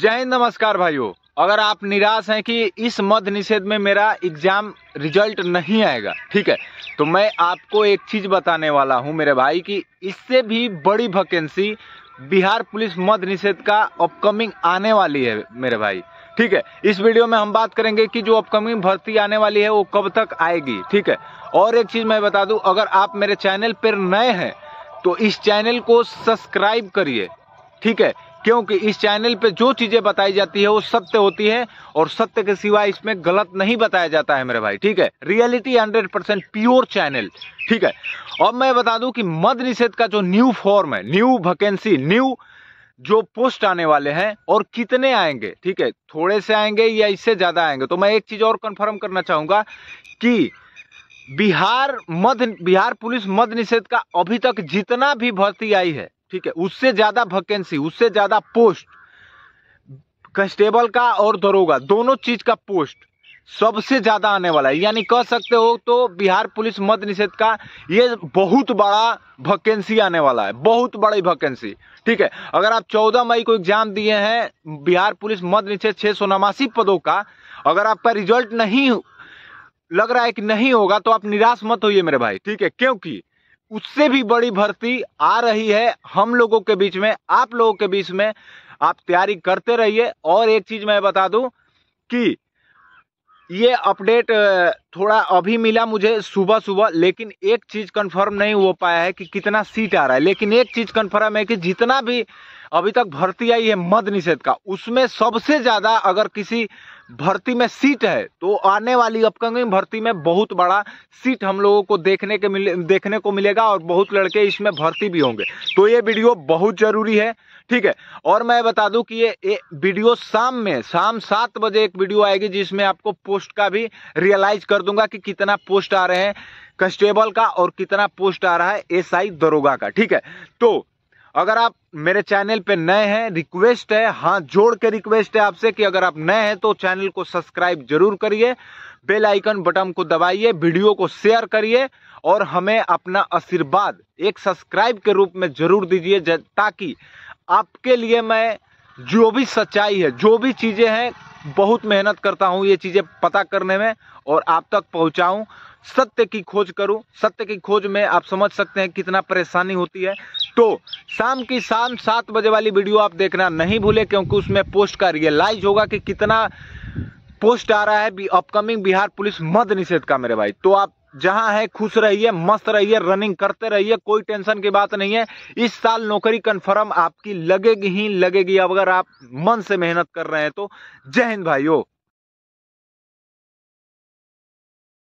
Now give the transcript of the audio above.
जय हिंद नमस्कार भाइयों अगर आप निराश हैं कि इस मध्य निषेध में मेरा एग्जाम रिजल्ट नहीं आएगा ठीक है तो मैं आपको एक चीज बताने वाला हूं मेरे भाई कि इससे भी बड़ी वैकेंसी बिहार पुलिस मध्य निषेध का अपकमिंग आने वाली है मेरे भाई ठीक है इस वीडियो में हम बात करेंगे कि जो अपकमिंग भर्ती आने वाली है वो कब तक आएगी ठीक है और एक चीज मैं बता दू अगर आप मेरे चैनल पर नए हैं तो इस चैनल को सब्सक्राइब करिए ठीक है क्योंकि इस चैनल पे जो चीज़ें बताई जाती है वो सत्य होती है और सत्य के सिवा इसमें गलत नहीं बताया जाता है मेरे भाई ठीक है reality hundred percent pure channel ठीक है अब मैं बता दूं कि मद निषेध का जो न्यू फॉर्म है न्यू वैकेंसी न्यू जो पोस्ट आने वाले हैं और कितने आएंगे ठीक है थोड़े से आएंगे या इससे ज़्यादा आएंगे तो मैं एक चीज़ और कन्फर्म करना चाहूंगा कि बिहार मध्य बिहार पुलिस मद निषेध का अभी तक जितना भी भर्ती आई है ठीक है उससे ज़्यादा वैकेंसी उससे ज़्यादा पोस्ट कंस्टेबल का और दरोगा दोनों चीज़ का पोस्ट सबसे ज़्यादा आने वाला है यानी कह सकते हो तो बिहार पुलिस मद निषेध का ये बहुत बड़ा वैकेंसी आने वाला है बहुत बड़ी वैकेंसी ठीक है अगर आप 14 मई को एग्जाम दिए हैं बिहार पुलिस मद निषेध छह सौ नवासी पदों का अगर आपका रिजल्ट नहीं लग रहा है कि नहीं होगा तो आप निराश मत होइए मेरे भाई ठीक है क्योंकि उससे भी बड़ी भर्ती आ रही है हम लोगों के बीच में आप लोगों के बीच में आप तैयारी करते रहिए और एक चीज़ मैं बता दूं कि ये अपडेट थोड़ा अभी मिला मुझे सुबह सुबह लेकिन एक चीज़ कंफर्म नहीं हो पाया है कि कितना सीट आ रहा है लेकिन एक चीज़ कंफर्म है कि जितना भी अभी तक भर्ती आई है मद निषेध का उसमें सबसे ज़्यादा अगर किसी भर्ती में सीट है तो आने वाली अपकमिंग भर्ती में बहुत बड़ा सीट हम लोगों को देखने के मिले देखने को मिलेगा और बहुत लड़के इसमें भर्ती भी होंगे तो ये वीडियो बहुत ज़रूरी है ठीक है और मैं बता दूं कि ये, ये वीडियो शाम में शाम सात बजे एक वीडियो आएगी जिसमें आपको पोस्ट का भी रियलाइज कर दूंगा कि कितना पोस्ट आ रहे हैं कंस्टेबल का और कितना पोस्ट आ रहा है एसआई दरोगा का ठीक है तो अगर आप मेरे चैनल पे नए हैं रिक्वेस्ट है हाँ जोड़ के रिक्वेस्ट है आपसे कि अगर आप नए हैं तो चैनल को सब्सक्राइब जरूर करिए बेल आइकन बटन को दबाइए वीडियो को शेयर करिए और हमें अपना आशीर्वाद एक सब्सक्राइब के रूप में जरूर दीजिए ताकि आपके लिए मैं जो भी सच्चाई है जो भी चीज़ें हैं बहुत मेहनत करता हूँ ये चीज़ें पता करने में और आप तक पहुँचाऊँ सत्य की खोज करूं सत्य की खोज में आप समझ सकते हैं कितना परेशानी होती है तो शाम की शाम सात बजे वाली वीडियो आप देखना नहीं भूले क्योंकि उसमें पोस्ट का रियलाइज होगा कि कितना पोस्ट आ रहा है अपकमिंग बिहार पुलिस मद निषेध का मेरे भाई तो आप जहां है खुश रहिए मस्त रहिए रनिंग करते रहिए कोई टेंशन की बात नहीं है इस साल नौकरी कंफर्म आपकी लगेगी ही लगेगी अगर आप मन से मेहनत कर रहे हैं तो जय हिंद भाइयों